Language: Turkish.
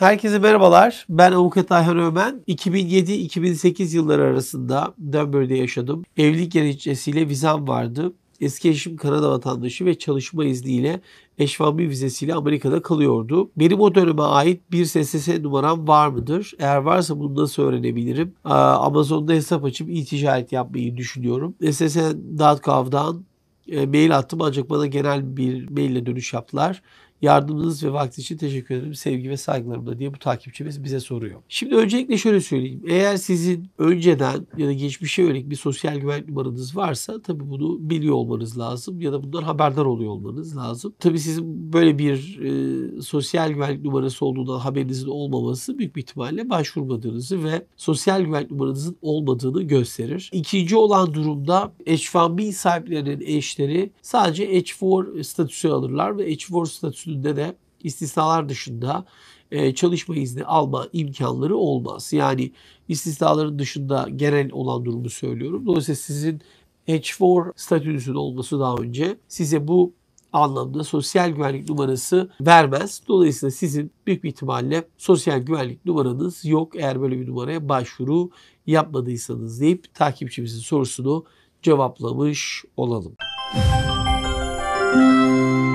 Herkese merhabalar. Ben Avukat Ayhan Ömen. 2007-2008 yılları arasında Denver'de yaşadım. Evlilik gerekçesiyle vizem vardı. Eski eşim Kanada vatandaşı ve çalışma izniyle eşvambi vizesiyle Amerika'da kalıyordu. Benim o döneme ait bir SSS numaram var mıdır? Eğer varsa bunu nasıl öğrenebilirim? Amazon'da hesap açıp e-ticaret yapmayı düşünüyorum. SSS.gov'dan e, mail attım ancak bana genel bir maille dönüş yaptılar. Yardımınız ve vaktiniz için teşekkür ederim. Sevgi ve saygılarımla diye bu takipçimiz bize soruyor. Şimdi öncelikle şöyle söyleyeyim. Eğer sizin önceden ya da geçmişe yönelik bir sosyal güvenlik numaranız varsa tabii bunu biliyor olmanız lazım ya da bundan haberdar oluyor olmanız lazım. Tabii sizin böyle bir e, sosyal güvenlik numarası olduğundan haberinizin olmaması büyük bir ihtimalle başvurmadığınızı ve sosyal güvenlik numaranızın olmadığını gösterir. İkinci olan durumda H1B sahiplerinin eşleri sadece H4 statüsü alırlar ve H4 statüsü statüsünde de istisnalar dışında e, çalışma izni alma imkanları olmaz. Yani istisnaların dışında genel olan durumu söylüyorum. Dolayısıyla sizin H4 statüsünün olması daha önce size bu anlamda sosyal güvenlik numarası vermez. Dolayısıyla sizin büyük bir ihtimalle sosyal güvenlik numaranız yok eğer böyle bir numaraya başvuru yapmadıysanız deyip takipçimizin sorusunu cevaplamış olalım. Müzik